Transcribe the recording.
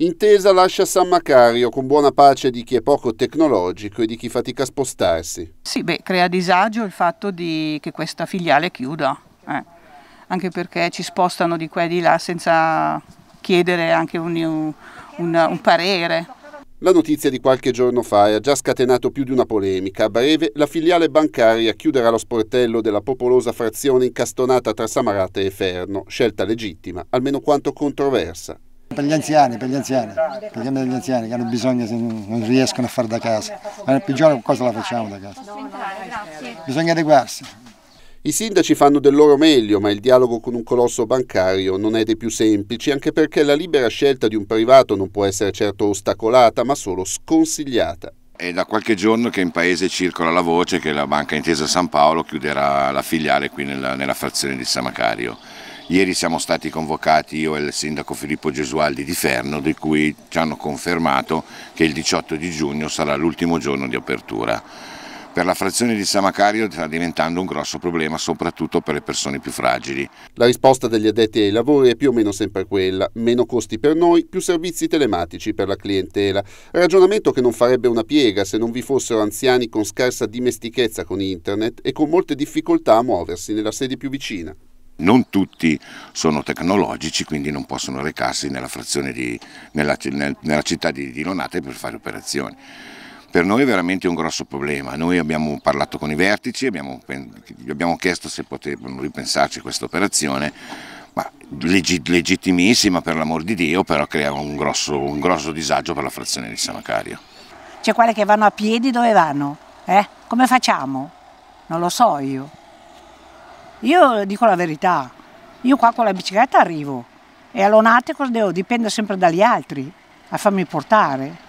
Intesa lascia San Macario con buona pace di chi è poco tecnologico e di chi fatica a spostarsi. Sì, beh, crea disagio il fatto di, che questa filiale chiuda, eh. anche perché ci spostano di qua e di là senza chiedere anche un, un, un parere. La notizia di qualche giorno fa ha già scatenato più di una polemica. A breve la filiale bancaria chiuderà lo sportello della popolosa frazione incastonata tra Samarate e Ferno, scelta legittima, almeno quanto controversa per gli anziani, per gli anziani, per gli anziani che hanno bisogno, se non riescono a fare da casa. Ma nel peggiore cosa la facciamo da casa? Bisogna adeguarsi. I sindaci fanno del loro meglio, ma il dialogo con un colosso bancario non è dei più semplici, anche perché la libera scelta di un privato non può essere certo ostacolata, ma solo sconsigliata. È da qualche giorno che in paese circola la voce che la Banca Intesa San Paolo chiuderà la filiale qui nella, nella frazione di San Macario. Ieri siamo stati convocati io e il sindaco Filippo Gesualdi di Ferno, di cui ci hanno confermato che il 18 di giugno sarà l'ultimo giorno di apertura per la frazione di Samacario sta diventando un grosso problema soprattutto per le persone più fragili. La risposta degli addetti ai lavori è più o meno sempre quella, meno costi per noi, più servizi telematici per la clientela, ragionamento che non farebbe una piega se non vi fossero anziani con scarsa dimestichezza con internet e con molte difficoltà a muoversi nella sede più vicina. Non tutti sono tecnologici, quindi non possono recarsi nella, di, nella, nella città di, di Lonate per fare operazioni. Per noi è veramente un grosso problema, noi abbiamo parlato con i vertici, abbiamo, gli abbiamo chiesto se potevano ripensarci questa operazione, ma leg legittimissima per l'amor di Dio, però crea un grosso, un grosso, disagio per la frazione di Samacario. C'è quelli che vanno a piedi dove vanno? Eh? Come facciamo? Non lo so io. Io dico la verità, io qua con la bicicletta arrivo e all'onate cosa devo? Dipende sempre dagli altri a farmi portare.